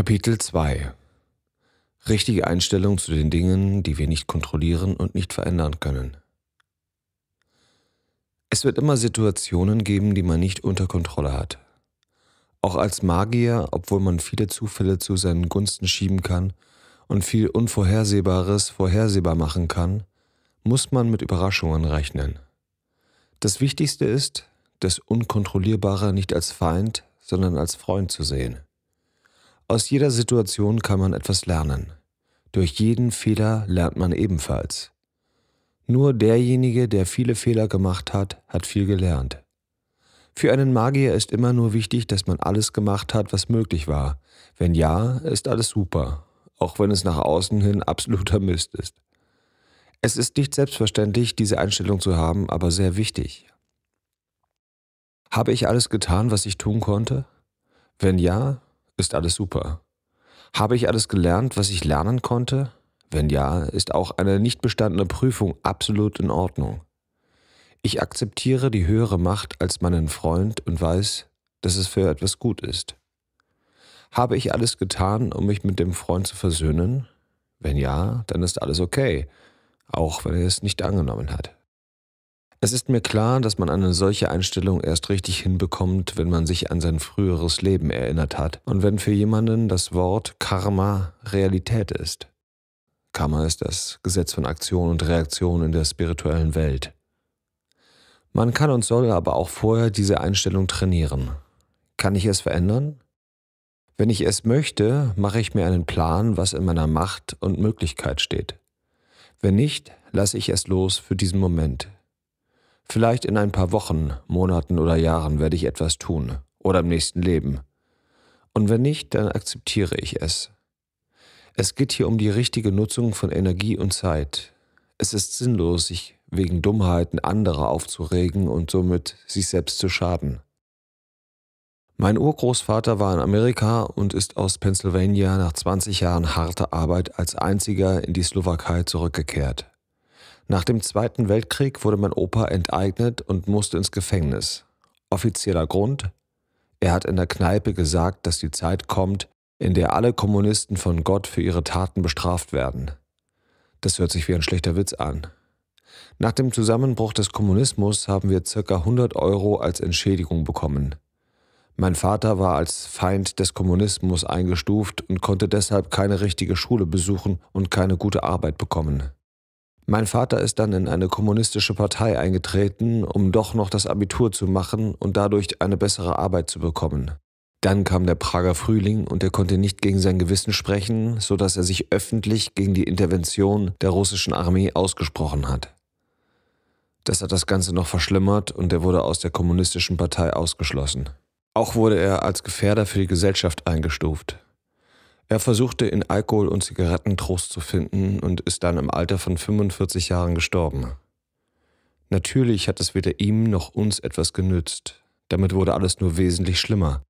Kapitel 2 Richtige Einstellung zu den Dingen, die wir nicht kontrollieren und nicht verändern können. Es wird immer Situationen geben, die man nicht unter Kontrolle hat. Auch als Magier, obwohl man viele Zufälle zu seinen Gunsten schieben kann und viel Unvorhersehbares vorhersehbar machen kann, muss man mit Überraschungen rechnen. Das Wichtigste ist, das Unkontrollierbare nicht als Feind, sondern als Freund zu sehen. Aus jeder Situation kann man etwas lernen. Durch jeden Fehler lernt man ebenfalls. Nur derjenige, der viele Fehler gemacht hat, hat viel gelernt. Für einen Magier ist immer nur wichtig, dass man alles gemacht hat, was möglich war. Wenn ja, ist alles super, auch wenn es nach außen hin absoluter Mist ist. Es ist nicht selbstverständlich, diese Einstellung zu haben, aber sehr wichtig. Habe ich alles getan, was ich tun konnte? Wenn ja, ist alles super. Habe ich alles gelernt, was ich lernen konnte? Wenn ja, ist auch eine nicht bestandene Prüfung absolut in Ordnung. Ich akzeptiere die höhere Macht als meinen Freund und weiß, dass es für etwas gut ist. Habe ich alles getan, um mich mit dem Freund zu versöhnen? Wenn ja, dann ist alles okay, auch wenn er es nicht angenommen hat. Es ist mir klar, dass man eine solche Einstellung erst richtig hinbekommt, wenn man sich an sein früheres Leben erinnert hat und wenn für jemanden das Wort Karma Realität ist. Karma ist das Gesetz von Aktion und Reaktion in der spirituellen Welt. Man kann und soll aber auch vorher diese Einstellung trainieren. Kann ich es verändern? Wenn ich es möchte, mache ich mir einen Plan, was in meiner Macht und Möglichkeit steht. Wenn nicht, lasse ich es los für diesen Moment, Vielleicht in ein paar Wochen, Monaten oder Jahren werde ich etwas tun oder im nächsten Leben. Und wenn nicht, dann akzeptiere ich es. Es geht hier um die richtige Nutzung von Energie und Zeit. Es ist sinnlos, sich wegen Dummheiten anderer aufzuregen und somit sich selbst zu schaden. Mein Urgroßvater war in Amerika und ist aus Pennsylvania nach 20 Jahren harter Arbeit als einziger in die Slowakei zurückgekehrt. Nach dem Zweiten Weltkrieg wurde mein Opa enteignet und musste ins Gefängnis. Offizieller Grund? Er hat in der Kneipe gesagt, dass die Zeit kommt, in der alle Kommunisten von Gott für ihre Taten bestraft werden. Das hört sich wie ein schlechter Witz an. Nach dem Zusammenbruch des Kommunismus haben wir ca. 100 Euro als Entschädigung bekommen. Mein Vater war als Feind des Kommunismus eingestuft und konnte deshalb keine richtige Schule besuchen und keine gute Arbeit bekommen. Mein Vater ist dann in eine kommunistische Partei eingetreten, um doch noch das Abitur zu machen und dadurch eine bessere Arbeit zu bekommen. Dann kam der Prager Frühling und er konnte nicht gegen sein Gewissen sprechen, so dass er sich öffentlich gegen die Intervention der russischen Armee ausgesprochen hat. Das hat das Ganze noch verschlimmert und er wurde aus der kommunistischen Partei ausgeschlossen. Auch wurde er als Gefährder für die Gesellschaft eingestuft. Er versuchte in Alkohol und Zigaretten Trost zu finden und ist dann im Alter von 45 Jahren gestorben. Natürlich hat es weder ihm noch uns etwas genützt. Damit wurde alles nur wesentlich schlimmer.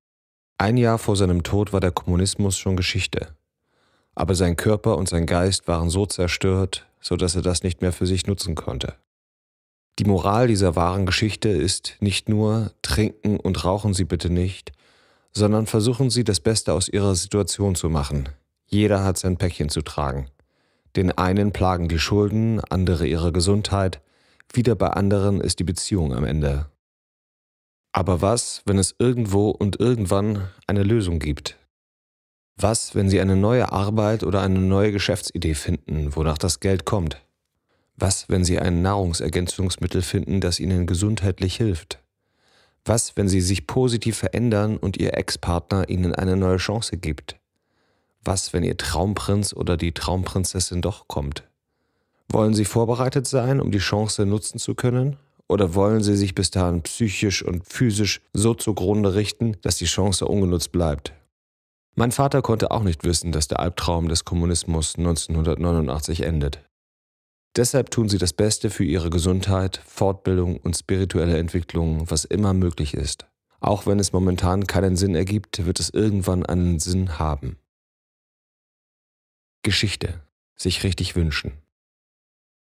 Ein Jahr vor seinem Tod war der Kommunismus schon Geschichte. Aber sein Körper und sein Geist waren so zerstört, so dass er das nicht mehr für sich nutzen konnte. Die Moral dieser wahren Geschichte ist nicht nur trinken und rauchen Sie bitte nicht, sondern versuchen Sie das Beste aus Ihrer Situation zu machen. Jeder hat sein Päckchen zu tragen. Den einen plagen die Schulden, andere ihre Gesundheit, wieder bei anderen ist die Beziehung am Ende. Aber was, wenn es irgendwo und irgendwann eine Lösung gibt? Was, wenn Sie eine neue Arbeit oder eine neue Geschäftsidee finden, wonach das Geld kommt? Was, wenn Sie ein Nahrungsergänzungsmittel finden, das Ihnen gesundheitlich hilft? Was, wenn sie sich positiv verändern und ihr Ex-Partner ihnen eine neue Chance gibt? Was, wenn ihr Traumprinz oder die Traumprinzessin doch kommt? Wollen sie vorbereitet sein, um die Chance nutzen zu können? Oder wollen sie sich bis dahin psychisch und physisch so zugrunde richten, dass die Chance ungenutzt bleibt? Mein Vater konnte auch nicht wissen, dass der Albtraum des Kommunismus 1989 endet. Deshalb tun sie das Beste für ihre Gesundheit, Fortbildung und spirituelle Entwicklung, was immer möglich ist. Auch wenn es momentan keinen Sinn ergibt, wird es irgendwann einen Sinn haben. Geschichte. Sich richtig wünschen.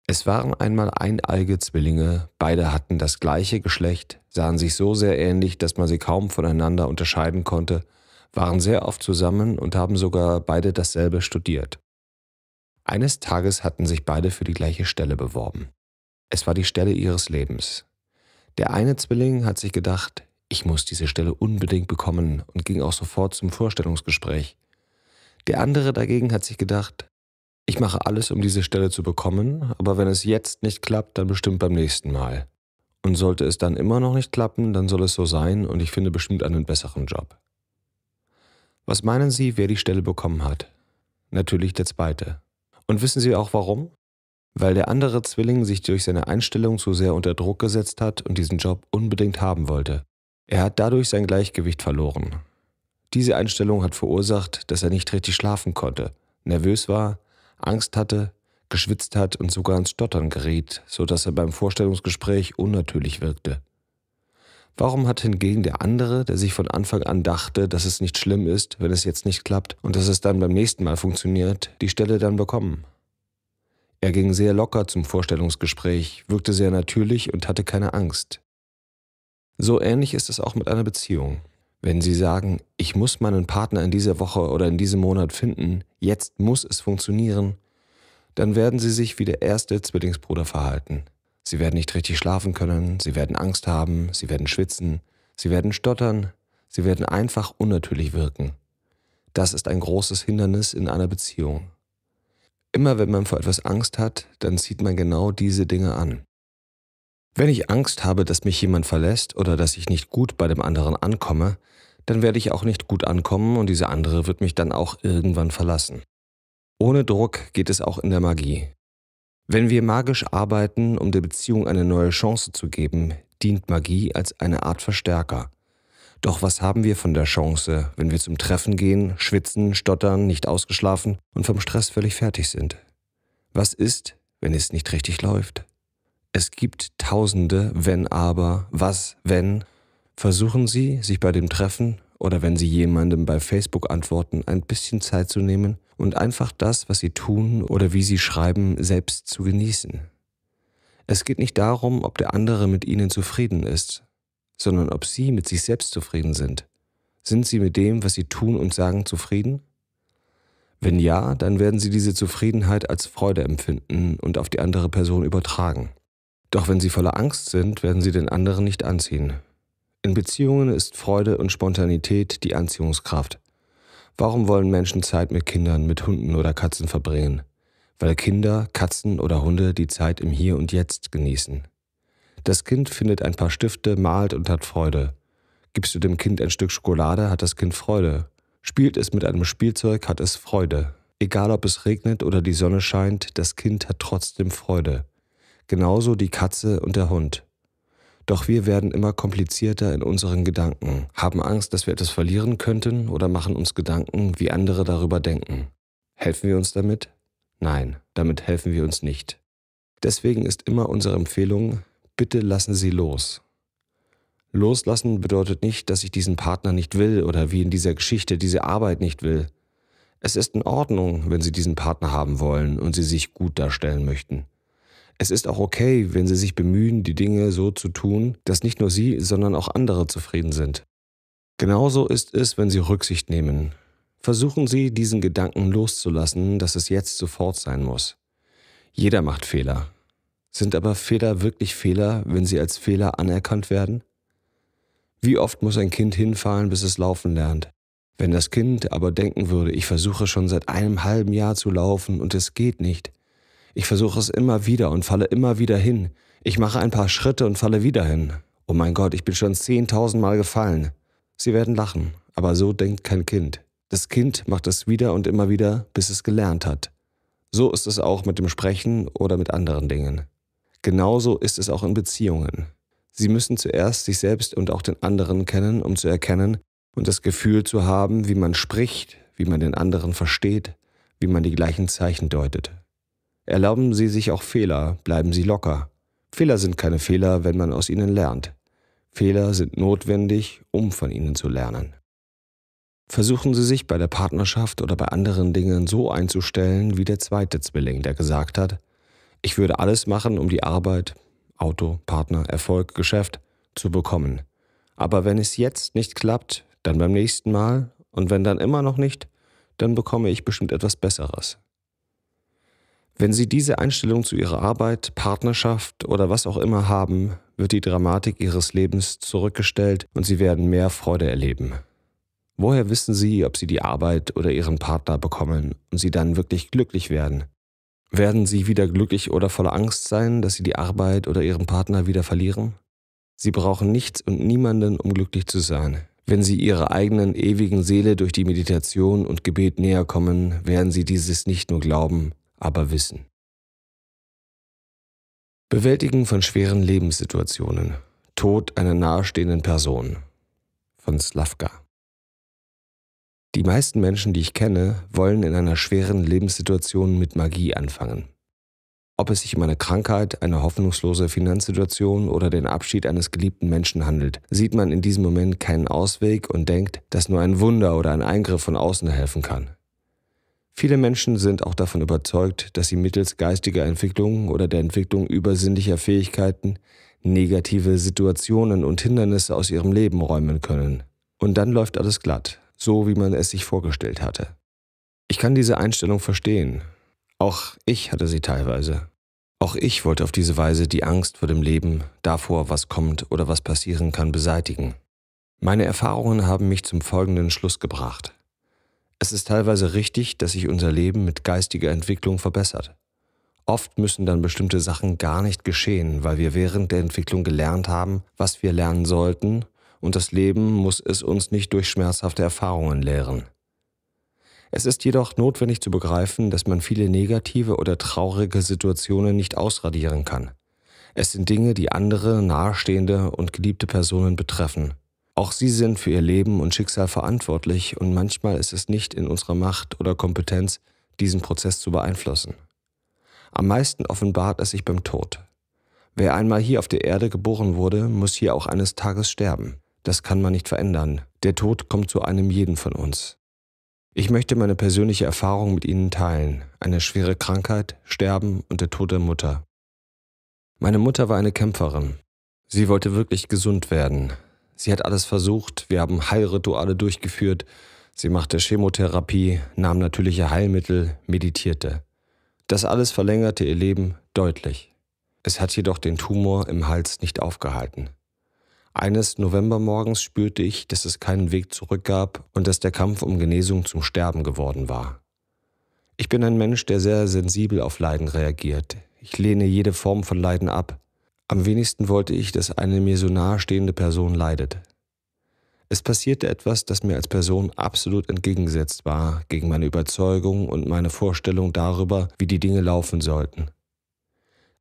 Es waren einmal eineige Zwillinge, beide hatten das gleiche Geschlecht, sahen sich so sehr ähnlich, dass man sie kaum voneinander unterscheiden konnte, waren sehr oft zusammen und haben sogar beide dasselbe studiert. Eines Tages hatten sich beide für die gleiche Stelle beworben. Es war die Stelle ihres Lebens. Der eine Zwilling hat sich gedacht, ich muss diese Stelle unbedingt bekommen und ging auch sofort zum Vorstellungsgespräch. Der andere dagegen hat sich gedacht, ich mache alles, um diese Stelle zu bekommen, aber wenn es jetzt nicht klappt, dann bestimmt beim nächsten Mal. Und sollte es dann immer noch nicht klappen, dann soll es so sein und ich finde bestimmt einen besseren Job. Was meinen Sie, wer die Stelle bekommen hat? Natürlich der zweite. Und wissen Sie auch warum? Weil der andere Zwilling sich durch seine Einstellung so sehr unter Druck gesetzt hat und diesen Job unbedingt haben wollte. Er hat dadurch sein Gleichgewicht verloren. Diese Einstellung hat verursacht, dass er nicht richtig schlafen konnte, nervös war, Angst hatte, geschwitzt hat und sogar ins Stottern geriet, sodass er beim Vorstellungsgespräch unnatürlich wirkte. Warum hat hingegen der andere, der sich von Anfang an dachte, dass es nicht schlimm ist, wenn es jetzt nicht klappt und dass es dann beim nächsten Mal funktioniert, die Stelle dann bekommen? Er ging sehr locker zum Vorstellungsgespräch, wirkte sehr natürlich und hatte keine Angst. So ähnlich ist es auch mit einer Beziehung. Wenn Sie sagen, ich muss meinen Partner in dieser Woche oder in diesem Monat finden, jetzt muss es funktionieren, dann werden Sie sich wie der erste Zwillingsbruder verhalten. Sie werden nicht richtig schlafen können, sie werden Angst haben, sie werden schwitzen, sie werden stottern, sie werden einfach unnatürlich wirken. Das ist ein großes Hindernis in einer Beziehung. Immer wenn man vor etwas Angst hat, dann zieht man genau diese Dinge an. Wenn ich Angst habe, dass mich jemand verlässt oder dass ich nicht gut bei dem anderen ankomme, dann werde ich auch nicht gut ankommen und dieser andere wird mich dann auch irgendwann verlassen. Ohne Druck geht es auch in der Magie. Wenn wir magisch arbeiten, um der Beziehung eine neue Chance zu geben, dient Magie als eine Art Verstärker. Doch was haben wir von der Chance, wenn wir zum Treffen gehen, schwitzen, stottern, nicht ausgeschlafen und vom Stress völlig fertig sind? Was ist, wenn es nicht richtig läuft? Es gibt tausende wenn aber, was wenn. Versuchen Sie, sich bei dem Treffen oder wenn Sie jemandem bei Facebook antworten, ein bisschen Zeit zu nehmen und einfach das, was sie tun oder wie sie schreiben, selbst zu genießen. Es geht nicht darum, ob der andere mit ihnen zufrieden ist, sondern ob sie mit sich selbst zufrieden sind. Sind sie mit dem, was sie tun und sagen, zufrieden? Wenn ja, dann werden sie diese Zufriedenheit als Freude empfinden und auf die andere Person übertragen. Doch wenn sie voller Angst sind, werden sie den anderen nicht anziehen. In Beziehungen ist Freude und Spontanität die Anziehungskraft. Warum wollen Menschen Zeit mit Kindern, mit Hunden oder Katzen verbringen? Weil Kinder, Katzen oder Hunde die Zeit im Hier und Jetzt genießen. Das Kind findet ein paar Stifte, malt und hat Freude. Gibst du dem Kind ein Stück Schokolade, hat das Kind Freude. Spielt es mit einem Spielzeug, hat es Freude. Egal ob es regnet oder die Sonne scheint, das Kind hat trotzdem Freude. Genauso die Katze und der Hund. Doch wir werden immer komplizierter in unseren Gedanken, haben Angst, dass wir etwas verlieren könnten oder machen uns Gedanken, wie andere darüber denken. Helfen wir uns damit? Nein, damit helfen wir uns nicht. Deswegen ist immer unsere Empfehlung, bitte lassen Sie los. Loslassen bedeutet nicht, dass ich diesen Partner nicht will oder wie in dieser Geschichte diese Arbeit nicht will. Es ist in Ordnung, wenn Sie diesen Partner haben wollen und Sie sich gut darstellen möchten. Es ist auch okay, wenn sie sich bemühen, die Dinge so zu tun, dass nicht nur sie, sondern auch andere zufrieden sind. Genauso ist es, wenn sie Rücksicht nehmen. Versuchen Sie, diesen Gedanken loszulassen, dass es jetzt sofort sein muss. Jeder macht Fehler. Sind aber Fehler wirklich Fehler, wenn sie als Fehler anerkannt werden? Wie oft muss ein Kind hinfallen, bis es laufen lernt? Wenn das Kind aber denken würde, ich versuche schon seit einem halben Jahr zu laufen und es geht nicht, ich versuche es immer wieder und falle immer wieder hin. Ich mache ein paar Schritte und falle wieder hin. Oh mein Gott, ich bin schon zehntausendmal gefallen. Sie werden lachen, aber so denkt kein Kind. Das Kind macht es wieder und immer wieder, bis es gelernt hat. So ist es auch mit dem Sprechen oder mit anderen Dingen. Genauso ist es auch in Beziehungen. Sie müssen zuerst sich selbst und auch den anderen kennen, um zu erkennen und das Gefühl zu haben, wie man spricht, wie man den anderen versteht, wie man die gleichen Zeichen deutet. Erlauben Sie sich auch Fehler, bleiben Sie locker. Fehler sind keine Fehler, wenn man aus ihnen lernt. Fehler sind notwendig, um von ihnen zu lernen. Versuchen Sie sich bei der Partnerschaft oder bei anderen Dingen so einzustellen wie der zweite Zwilling, der gesagt hat, ich würde alles machen, um die Arbeit, Auto, Partner, Erfolg, Geschäft zu bekommen. Aber wenn es jetzt nicht klappt, dann beim nächsten Mal und wenn dann immer noch nicht, dann bekomme ich bestimmt etwas Besseres. Wenn Sie diese Einstellung zu Ihrer Arbeit, Partnerschaft oder was auch immer haben, wird die Dramatik Ihres Lebens zurückgestellt und Sie werden mehr Freude erleben. Woher wissen Sie, ob Sie die Arbeit oder Ihren Partner bekommen und Sie dann wirklich glücklich werden? Werden Sie wieder glücklich oder voller Angst sein, dass Sie die Arbeit oder Ihren Partner wieder verlieren? Sie brauchen nichts und niemanden, um glücklich zu sein. Wenn Sie Ihrer eigenen ewigen Seele durch die Meditation und Gebet näher kommen, werden Sie dieses nicht nur glauben, aber Wissen. Bewältigen von schweren Lebenssituationen. Tod einer nahestehenden Person. Von Slavka. Die meisten Menschen, die ich kenne, wollen in einer schweren Lebenssituation mit Magie anfangen. Ob es sich um eine Krankheit, eine hoffnungslose Finanzsituation oder den Abschied eines geliebten Menschen handelt, sieht man in diesem Moment keinen Ausweg und denkt, dass nur ein Wunder oder ein Eingriff von außen helfen kann. Viele Menschen sind auch davon überzeugt, dass sie mittels geistiger Entwicklung oder der Entwicklung übersinnlicher Fähigkeiten negative Situationen und Hindernisse aus ihrem Leben räumen können. Und dann läuft alles glatt, so wie man es sich vorgestellt hatte. Ich kann diese Einstellung verstehen. Auch ich hatte sie teilweise. Auch ich wollte auf diese Weise die Angst vor dem Leben, davor, was kommt oder was passieren kann, beseitigen. Meine Erfahrungen haben mich zum folgenden Schluss gebracht. Es ist teilweise richtig, dass sich unser Leben mit geistiger Entwicklung verbessert. Oft müssen dann bestimmte Sachen gar nicht geschehen, weil wir während der Entwicklung gelernt haben, was wir lernen sollten, und das Leben muss es uns nicht durch schmerzhafte Erfahrungen lehren. Es ist jedoch notwendig zu begreifen, dass man viele negative oder traurige Situationen nicht ausradieren kann. Es sind Dinge, die andere, nahestehende und geliebte Personen betreffen. Auch sie sind für ihr Leben und Schicksal verantwortlich und manchmal ist es nicht in unserer Macht oder Kompetenz, diesen Prozess zu beeinflussen. Am meisten offenbart es sich beim Tod. Wer einmal hier auf der Erde geboren wurde, muss hier auch eines Tages sterben. Das kann man nicht verändern. Der Tod kommt zu einem jeden von uns. Ich möchte meine persönliche Erfahrung mit Ihnen teilen. Eine schwere Krankheit, Sterben und der Tod der Mutter. Meine Mutter war eine Kämpferin. Sie wollte wirklich gesund werden. Sie hat alles versucht, wir haben Heilrituale durchgeführt, sie machte Chemotherapie, nahm natürliche Heilmittel, meditierte. Das alles verlängerte ihr Leben deutlich. Es hat jedoch den Tumor im Hals nicht aufgehalten. Eines Novembermorgens spürte ich, dass es keinen Weg zurück gab und dass der Kampf um Genesung zum Sterben geworden war. Ich bin ein Mensch, der sehr sensibel auf Leiden reagiert. Ich lehne jede Form von Leiden ab. Am wenigsten wollte ich, dass eine mir so nahestehende Person leidet. Es passierte etwas, das mir als Person absolut entgegengesetzt war, gegen meine Überzeugung und meine Vorstellung darüber, wie die Dinge laufen sollten.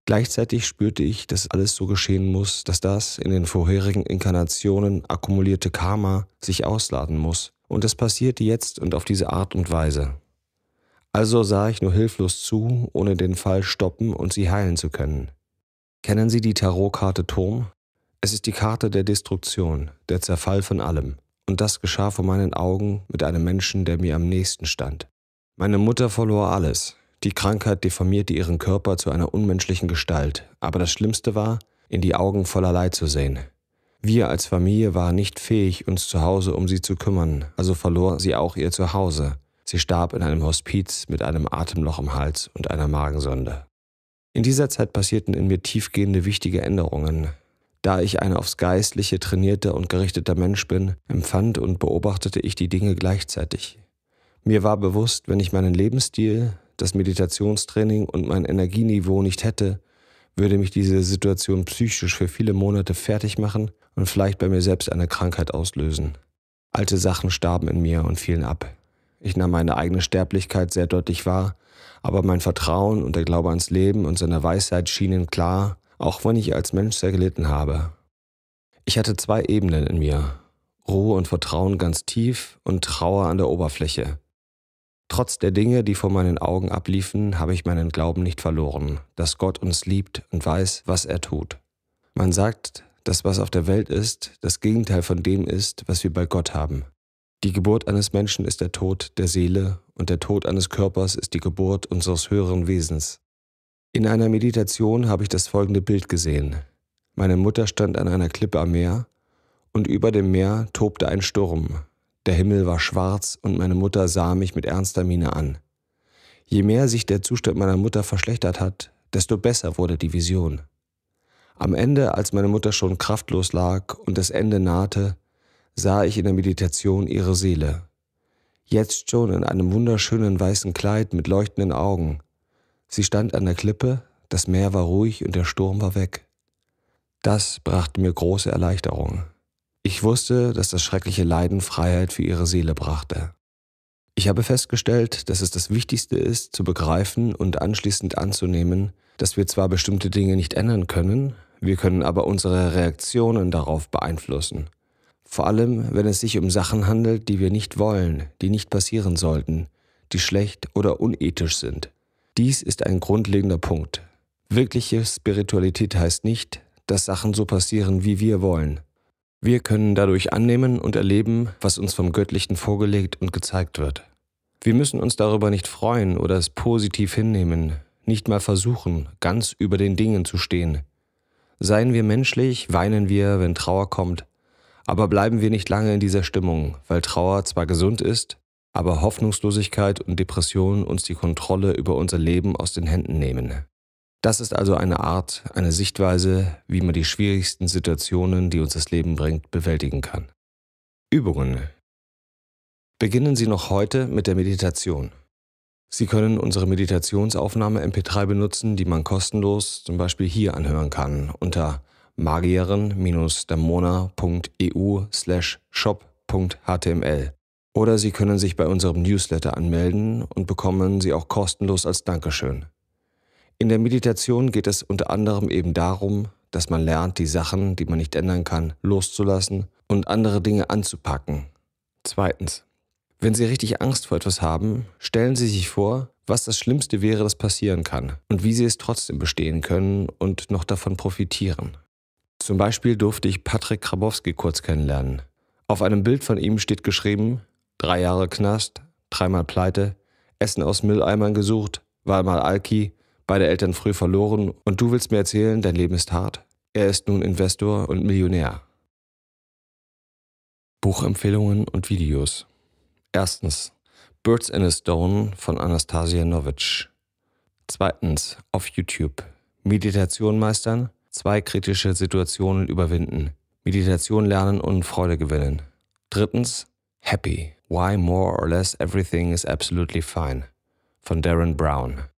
Gleichzeitig spürte ich, dass alles so geschehen muss, dass das in den vorherigen Inkarnationen akkumulierte Karma sich ausladen muss, und das passierte jetzt und auf diese Art und Weise. Also sah ich nur hilflos zu, ohne den Fall stoppen und sie heilen zu können. Kennen Sie die Tarotkarte Turm? Es ist die Karte der Destruktion, der Zerfall von allem. Und das geschah vor meinen Augen mit einem Menschen, der mir am nächsten stand. Meine Mutter verlor alles. Die Krankheit deformierte ihren Körper zu einer unmenschlichen Gestalt. Aber das Schlimmste war, in die Augen voller Leid zu sehen. Wir als Familie waren nicht fähig, uns zu Hause um sie zu kümmern, also verlor sie auch ihr Zuhause. Sie starb in einem Hospiz mit einem Atemloch im Hals und einer Magensonde. In dieser Zeit passierten in mir tiefgehende wichtige Änderungen. Da ich ein aufs Geistliche trainierter und gerichteter Mensch bin, empfand und beobachtete ich die Dinge gleichzeitig. Mir war bewusst, wenn ich meinen Lebensstil, das Meditationstraining und mein Energieniveau nicht hätte, würde mich diese Situation psychisch für viele Monate fertig machen und vielleicht bei mir selbst eine Krankheit auslösen. Alte Sachen starben in mir und fielen ab. Ich nahm meine eigene Sterblichkeit sehr deutlich wahr aber mein Vertrauen und der Glaube ans Leben und seine Weisheit schienen klar, auch wenn ich als Mensch sehr gelitten habe. Ich hatte zwei Ebenen in mir, Ruhe und Vertrauen ganz tief und Trauer an der Oberfläche. Trotz der Dinge, die vor meinen Augen abliefen, habe ich meinen Glauben nicht verloren, dass Gott uns liebt und weiß, was er tut. Man sagt, dass was auf der Welt ist, das Gegenteil von dem ist, was wir bei Gott haben. Die Geburt eines Menschen ist der Tod der Seele und der Tod eines Körpers ist die Geburt unseres höheren Wesens. In einer Meditation habe ich das folgende Bild gesehen. Meine Mutter stand an einer Klippe am Meer und über dem Meer tobte ein Sturm. Der Himmel war schwarz und meine Mutter sah mich mit ernster Miene an. Je mehr sich der Zustand meiner Mutter verschlechtert hat, desto besser wurde die Vision. Am Ende, als meine Mutter schon kraftlos lag und das Ende nahte, sah ich in der Meditation ihre Seele. Jetzt schon in einem wunderschönen weißen Kleid mit leuchtenden Augen. Sie stand an der Klippe, das Meer war ruhig und der Sturm war weg. Das brachte mir große Erleichterung. Ich wusste, dass das schreckliche Leiden Freiheit für ihre Seele brachte. Ich habe festgestellt, dass es das Wichtigste ist, zu begreifen und anschließend anzunehmen, dass wir zwar bestimmte Dinge nicht ändern können, wir können aber unsere Reaktionen darauf beeinflussen vor allem wenn es sich um Sachen handelt, die wir nicht wollen, die nicht passieren sollten, die schlecht oder unethisch sind. Dies ist ein grundlegender Punkt. Wirkliche Spiritualität heißt nicht, dass Sachen so passieren, wie wir wollen. Wir können dadurch annehmen und erleben, was uns vom Göttlichen vorgelegt und gezeigt wird. Wir müssen uns darüber nicht freuen oder es positiv hinnehmen, nicht mal versuchen, ganz über den Dingen zu stehen. Seien wir menschlich, weinen wir, wenn Trauer kommt, aber bleiben wir nicht lange in dieser Stimmung, weil Trauer zwar gesund ist, aber Hoffnungslosigkeit und Depression uns die Kontrolle über unser Leben aus den Händen nehmen. Das ist also eine Art, eine Sichtweise, wie man die schwierigsten Situationen, die uns das Leben bringt, bewältigen kann. Übungen. Beginnen Sie noch heute mit der Meditation. Sie können unsere Meditationsaufnahme MP3 benutzen, die man kostenlos zum Beispiel hier anhören kann unter magierin-damona.eu slash shop.html. Oder Sie können sich bei unserem Newsletter anmelden und bekommen sie auch kostenlos als Dankeschön. In der Meditation geht es unter anderem eben darum, dass man lernt, die Sachen, die man nicht ändern kann, loszulassen und andere Dinge anzupacken. Zweitens. Wenn Sie richtig Angst vor etwas haben, stellen Sie sich vor, was das Schlimmste wäre, das passieren kann und wie Sie es trotzdem bestehen können und noch davon profitieren. Zum Beispiel durfte ich Patrick Krabowski kurz kennenlernen. Auf einem Bild von ihm steht geschrieben, drei Jahre Knast, dreimal Pleite, Essen aus Mülleimern gesucht, war mal Alki, beide Eltern früh verloren und du willst mir erzählen, dein Leben ist hart. Er ist nun Investor und Millionär. Buchempfehlungen und Videos. Erstens Birds in a Stone von Anastasia Novic. Zweitens auf YouTube Meditation meistern, Zwei kritische Situationen überwinden. Meditation lernen und Freude gewinnen. Drittens, Happy. Why more or less everything is absolutely fine. Von Darren Brown.